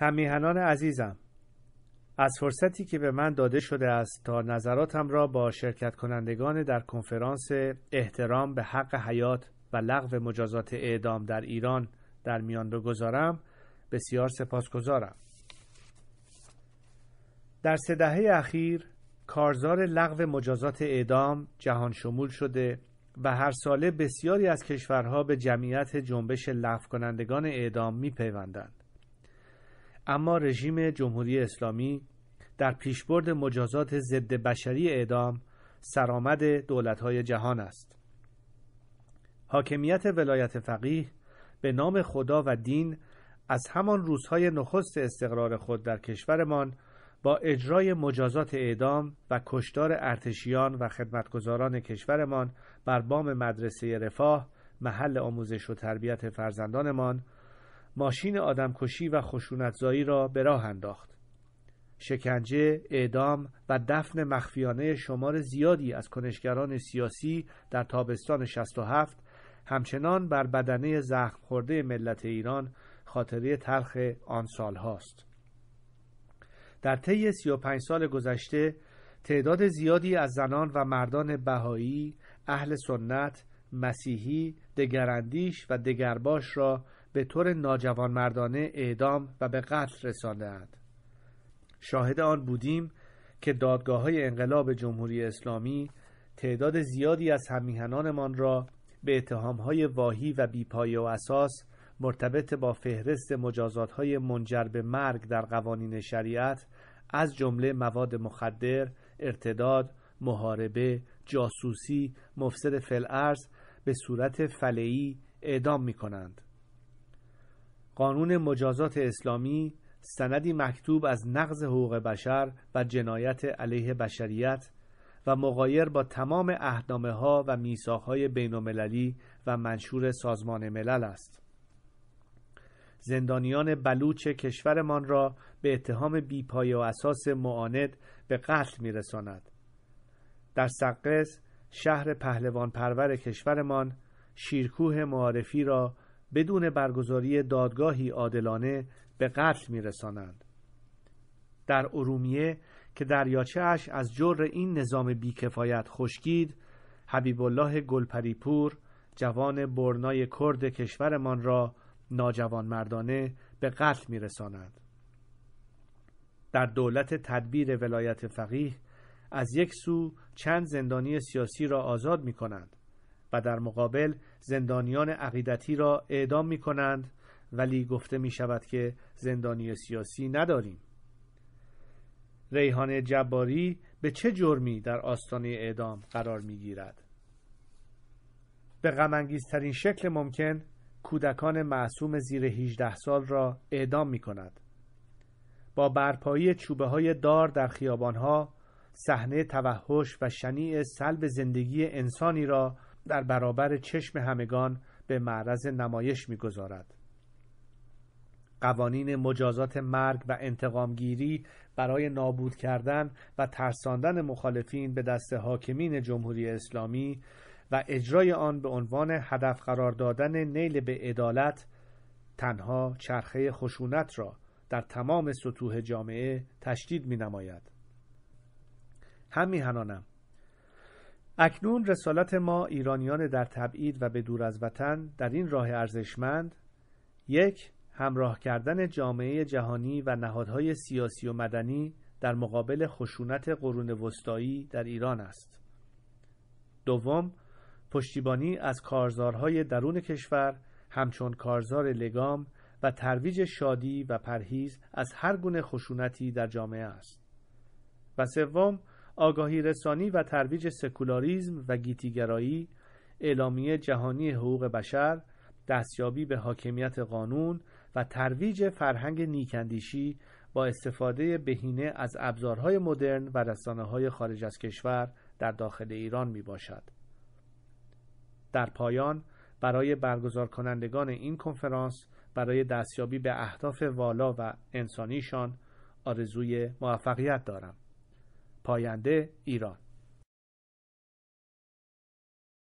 همیهنان عزیزم از فرصتی که به من داده شده است تا نظراتم را با شرکت کنندگان در کنفرانس احترام به حق حیات و لغو مجازات اعدام در ایران در میان بگذارم بسیار سپاسگزارم. در سه دهه اخیر کارزار لغو مجازات اعدام جهان شمول شده و هر ساله بسیاری از کشورها به جمعیت جنبش لغو کنندگان اعدام می پیوندند. اما رژیم جمهوری اسلامی در پیشبرد مجازات ضد بشری اعدام سرآمد دولت‌های جهان است. حاکمیت ولایت فقیه به نام خدا و دین از همان روزهای نخست استقرار خود در کشورمان با اجرای مجازات اعدام و کشتار ارتشیان و خدمتگزاران کشورمان بر بام مدرسه رفاه محل آموزش و تربیت فرزندانمان ماشین آدمکشی و خشونتزایی را به راه انداخت. شکنجه، اعدام و دفن مخفیانه شمار زیادی از کنشگران سیاسی در تابستان 67 همچنان بر بدنه زخم خورده ملت ایران خاطره تلخ آن سال هاست. در طی 35 سال گذشته تعداد زیادی از زنان و مردان بهایی، اهل سنت، مسیحی، دگراندیش و دگرباش را به طور ناجوانمردانه اعدام و به قتل رساندهاند شاهد آن بودیم که دادگاه های انقلاب جمهوری اسلامی تعداد زیادی از همیهنانمان را به اتهام های واهی و بیپای و اساس مرتبط با فهرست مجازات های منجر به مرگ در قوانین شریعت از جمله مواد مخدر، ارتداد، محاربه، جاسوسی، مفسد فلعرز به صورت فلعی اعدام می کنند. قانون مجازات اسلامی سندی مکتوب از نقض حقوق بشر و جنایت علیه بشریت و مقایر با تمام اهنامه ها و میساخ های بین المللی و منشور سازمان ملل است. زندانیان بلوچ کشورمان را به اتهام بیپای و اساس معاند به قتل میرساند. در سقز شهر پهلوان پرور کشورمان شیرکوه معارفی را بدون برگزاری دادگاهی عادلانه به قتل میرسانند در ارومیه که دریاچهاش از جر این نظام بیکفایت خشکید حبیب الله گلپریپور جوان برنای کرد کشورمان را ناجوان مردانه به قتل میرسانند در دولت تدبیر ولایت فقیه از یک سو چند زندانی سیاسی را آزاد می کنند و در مقابل زندانیان عقیدتی را اعدام می کنند ولی گفته می شود که زندانی سیاسی نداریم ریحانه جباری به چه جرمی در آستانه اعدام قرار می گیرد؟ به غمانگیزترین شکل ممکن کودکان معصوم زیر 18 سال را اعدام می کند. با برپایی چوبه های دار در خیابانها صحنه توحش و شنیع سلب زندگی انسانی را در برابر چشم همگان به معرض نمایش میگذارد قوانین مجازات مرگ و انتقامگیری برای نابود کردن و ترساندن مخالفین به دست حاکمین جمهوری اسلامی و اجرای آن به عنوان هدف قرار دادن نیل به عدالت تنها چرخه خشونت را در تمام سطوح جامعه تشدید می نماید. همین اکنون رسالت ما ایرانیان در تبعید و به دور از وطن در این راه ارزشمند یک همراه کردن جامعه جهانی و نهادهای سیاسی و مدنی در مقابل خشونت قرون وسطایی در ایران است دوم پشتیبانی از کارزارهای درون کشور همچون کارزار لگام و ترویج شادی و پرهیز از هر گونه خشونتی در جامعه است و سوم آگاهی رسانی و ترویج سکولاریزم و گیتیگرایی اعلامیه جهانی حقوق بشر دستیابی به حاکمیت قانون و ترویج فرهنگ نیکندیشی با استفاده بهینه از ابزارهای مدرن و رسانه های خارج از کشور در داخل ایران می باشد. در پایان برای برگزار کنندگان این کنفرانس برای دستیابی به اهداف والا و انسانیشان آرزوی موفقیت دارم. پاینده ایران